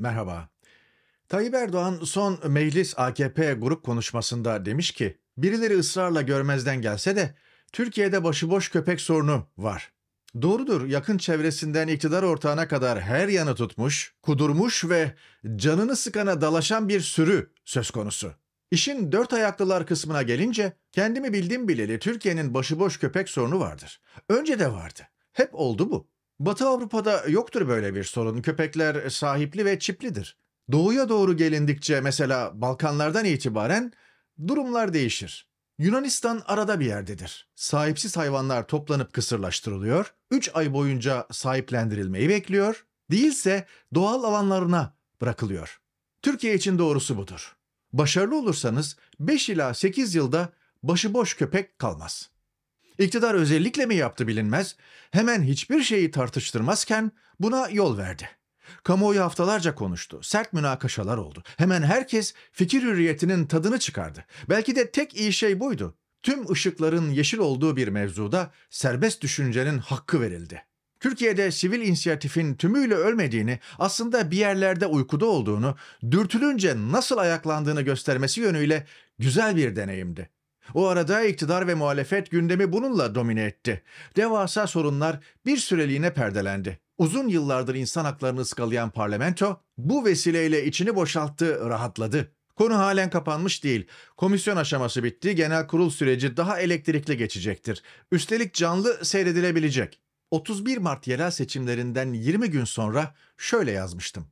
Merhaba. Tayyip Erdoğan son meclis AKP grup konuşmasında demiş ki, birileri ısrarla görmezden gelse de Türkiye'de başıboş köpek sorunu var. Doğrudur yakın çevresinden iktidar ortağına kadar her yanı tutmuş, kudurmuş ve canını sıkana dalaşan bir sürü söz konusu. İşin dört ayaklılar kısmına gelince kendimi bildim bileli Türkiye'nin başıboş köpek sorunu vardır. Önce de vardı. Hep oldu bu. Batı Avrupa'da yoktur böyle bir sorun. Köpekler sahipli ve çiplidir. Doğuya doğru gelindikçe mesela Balkanlardan itibaren durumlar değişir. Yunanistan arada bir yerdedir. Sahipsiz hayvanlar toplanıp kısırlaştırılıyor, 3 ay boyunca sahiplendirilmeyi bekliyor, değilse doğal alanlarına bırakılıyor. Türkiye için doğrusu budur. Başarılı olursanız 5 ila 8 yılda başıboş köpek kalmaz.'' İktidar özellikle mi yaptı bilinmez, hemen hiçbir şeyi tartıştırmazken buna yol verdi. Kamuoyu haftalarca konuştu, sert münakaşalar oldu. Hemen herkes fikir hürriyetinin tadını çıkardı. Belki de tek iyi şey buydu. Tüm ışıkların yeşil olduğu bir mevzuda serbest düşüncenin hakkı verildi. Türkiye'de sivil inisiyatifin tümüyle ölmediğini, aslında bir yerlerde uykuda olduğunu, dürtülünce nasıl ayaklandığını göstermesi yönüyle güzel bir deneyimdi. O arada iktidar ve muhalefet gündemi bununla domine etti. Devasa sorunlar bir süreliğine perdelendi. Uzun yıllardır insan haklarını ıskalayan parlamento bu vesileyle içini boşalttı, rahatladı. Konu halen kapanmış değil. Komisyon aşaması bitti, genel kurul süreci daha elektrikli geçecektir. Üstelik canlı seyredilebilecek. 31 Mart yerel seçimlerinden 20 gün sonra şöyle yazmıştım.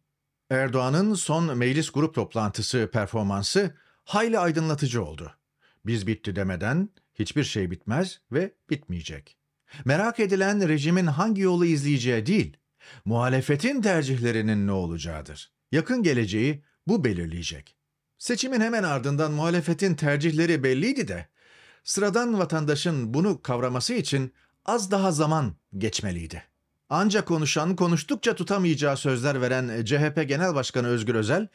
Erdoğan'ın son meclis grup toplantısı performansı hayli aydınlatıcı oldu. Biz bitti demeden hiçbir şey bitmez ve bitmeyecek. Merak edilen rejimin hangi yolu izleyeceği değil, muhalefetin tercihlerinin ne olacağıdır. Yakın geleceği bu belirleyecek. Seçimin hemen ardından muhalefetin tercihleri belliydi de, sıradan vatandaşın bunu kavraması için az daha zaman geçmeliydi. Ancak konuşan, konuştukça tutamayacağı sözler veren CHP Genel Başkanı Özgür Özel,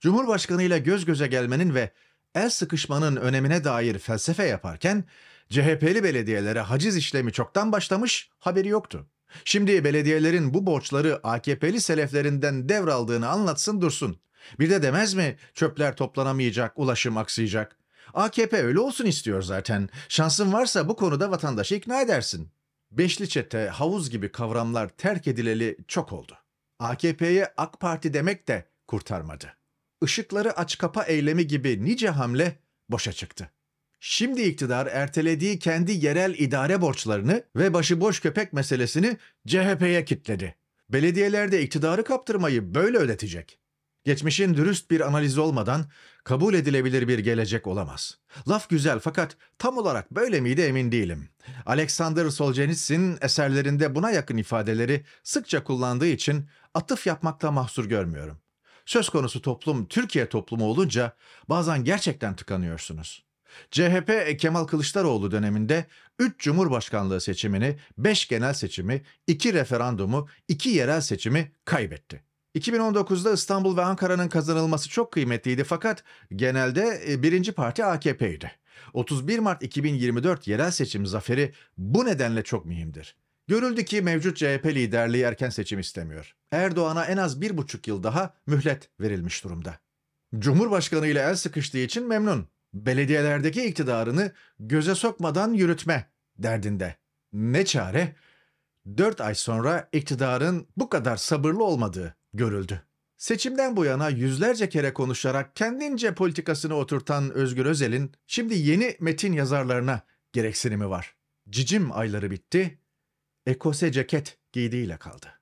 Cumhurbaşkanı ile göz göze gelmenin ve el sıkışmanın önemine dair felsefe yaparken CHP'li belediyelere haciz işlemi çoktan başlamış, haberi yoktu. Şimdi belediyelerin bu borçları AKP'li seleflerinden devraldığını anlatsın dursun. Bir de demez mi çöpler toplanamayacak, ulaşım aksayacak. AKP öyle olsun istiyor zaten. Şansın varsa bu konuda vatandaşı ikna edersin. Beşli çete, havuz gibi kavramlar terk edileli çok oldu. AKP'ye AK Parti demek de kurtarmadı ışıkları aç kapa eylemi gibi nice hamle boşa çıktı. Şimdi iktidar ertelediği kendi yerel idare borçlarını ve başıboş köpek meselesini CHP'ye kitledi. Belediyelerde iktidarı kaptırmayı böyle ödetecek. Geçmişin dürüst bir analizi olmadan kabul edilebilir bir gelecek olamaz. Laf güzel fakat tam olarak böyle miydi emin değilim. Alexander Solzhenitsyn eserlerinde buna yakın ifadeleri sıkça kullandığı için atıf yapmakta mahsur görmüyorum. Söz konusu toplum Türkiye toplumu olunca bazen gerçekten tıkanıyorsunuz. CHP e, Kemal Kılıçdaroğlu döneminde 3 Cumhurbaşkanlığı seçimini, 5 genel seçimi, 2 referandumu, 2 yerel seçimi kaybetti. 2019'da İstanbul ve Ankara'nın kazanılması çok kıymetliydi fakat genelde e, birinci parti AKP'ydi. 31 Mart 2024 yerel seçim zaferi bu nedenle çok mühimdir. Görüldü ki mevcut CHP liderliği erken seçim istemiyor. Erdoğan'a en az bir buçuk yıl daha mühlet verilmiş durumda. Cumhurbaşkanı ile el sıkıştığı için memnun. Belediyelerdeki iktidarını göze sokmadan yürütme derdinde. Ne çare? Dört ay sonra iktidarın bu kadar sabırlı olmadığı görüldü. Seçimden bu yana yüzlerce kere konuşarak kendince politikasını oturtan Özgür Özel'in şimdi yeni metin yazarlarına gereksinimi var. Cicim ayları bitti, ekose ceket giydiğiyle kaldı.